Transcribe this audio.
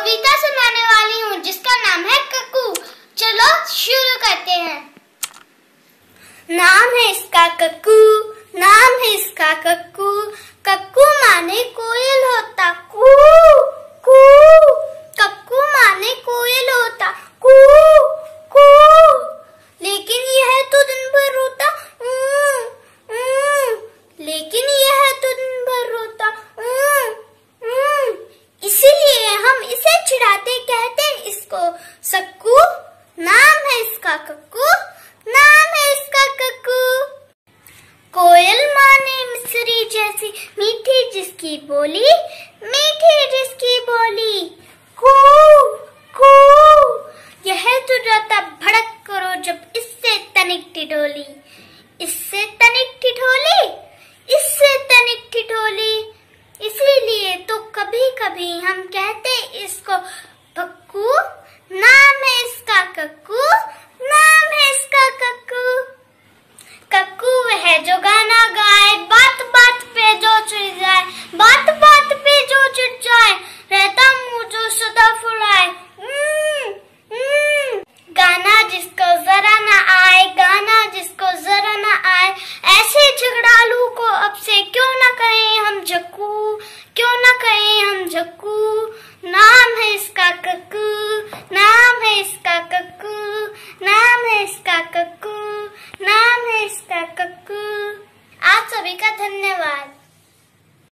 कविता सुनाने वाली हूँ जिसका नाम है कक्कू चलो शुरू करते हैं नाम है इसका कक्कू नाम है इसका कक्कू कक्कू माने कोयल होता कू कू कक्कू माने कोयल होता कू कू लेकिन यह तो दिन भर रोता ऊ, ऊ, लेकिन कोयल माने मिसरी जैसी मीठी जिसकी बोली मीठी जिसकी बोली कू कू यह तो जाता भड़क करो जब इससे तनिक टिटोली इससे तनिक टिटोली इससे तनिक टिटोली इसीलिए तो कभी कभी हम कहते इसको झक्कू नाम है इसका कक्कू नाम है इसका कक्कू नाम है इसका कक्कू नाम है इसका कक्कू आप सभी का धन्यवाद